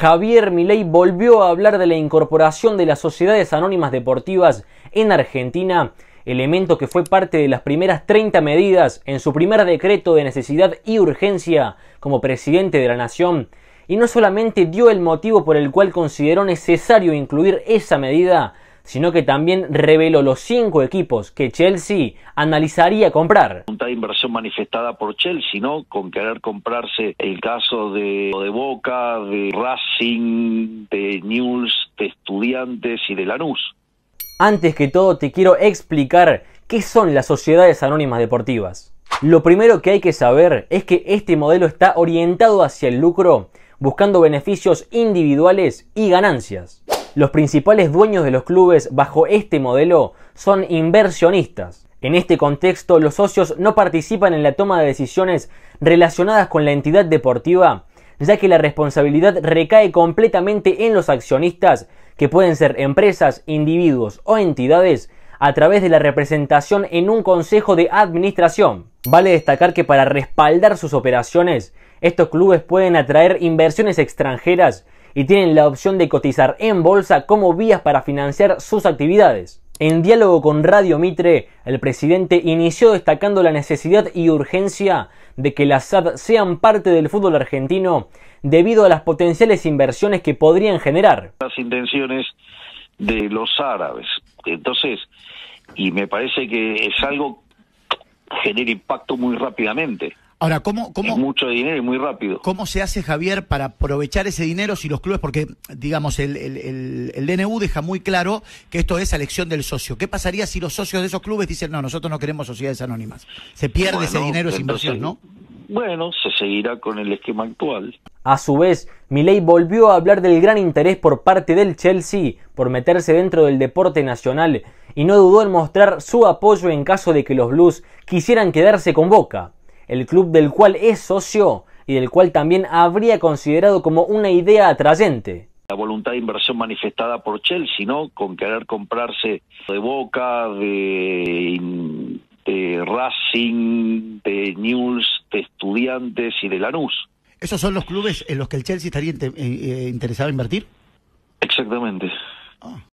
Javier Milei volvió a hablar de la incorporación de las sociedades anónimas deportivas en Argentina, elemento que fue parte de las primeras 30 medidas en su primer decreto de necesidad y urgencia como presidente de la nación, y no solamente dio el motivo por el cual consideró necesario incluir esa medida, sino que también reveló los cinco equipos que Chelsea analizaría comprar inversión manifestada por Chelsea, ¿no? Con querer comprarse el caso de, de Boca, de Racing, de News, de Estudiantes y de Lanús. Antes que todo te quiero explicar qué son las sociedades anónimas deportivas. Lo primero que hay que saber es que este modelo está orientado hacia el lucro, buscando beneficios individuales y ganancias. Los principales dueños de los clubes bajo este modelo son inversionistas, en este contexto, los socios no participan en la toma de decisiones relacionadas con la entidad deportiva, ya que la responsabilidad recae completamente en los accionistas, que pueden ser empresas, individuos o entidades, a través de la representación en un consejo de administración. Vale destacar que para respaldar sus operaciones, estos clubes pueden atraer inversiones extranjeras y tienen la opción de cotizar en bolsa como vías para financiar sus actividades. En diálogo con Radio Mitre, el presidente inició destacando la necesidad y urgencia de que las SAD sean parte del fútbol argentino debido a las potenciales inversiones que podrían generar. Las intenciones de los árabes. Entonces, y me parece que es algo que genera impacto muy rápidamente. Ahora, ¿cómo, cómo mucho dinero y muy rápido. ¿Cómo se hace, Javier, para aprovechar ese dinero si los clubes, porque, digamos, el, DNU deja muy claro que esto es elección del socio? ¿Qué pasaría si los socios de esos clubes dicen, no, nosotros no queremos sociedades anónimas? Se pierde ese dinero, esa inversión, ¿no? Bueno, se seguirá con el esquema actual. A su vez, Milei volvió a hablar del gran interés por parte del Chelsea por meterse dentro del deporte nacional y no dudó en mostrar su apoyo en caso de que los Blues quisieran quedarse con Boca el club del cual es socio y del cual también habría considerado como una idea atrayente. La voluntad de inversión manifestada por Chelsea, ¿no? Con querer comprarse de Boca, de, Racing, de News, de Estudiantes y de Lanús. ¿Esos son los clubes en los que el Chelsea estaría eh, eh, interesado en invertir? Exactamente. Ah.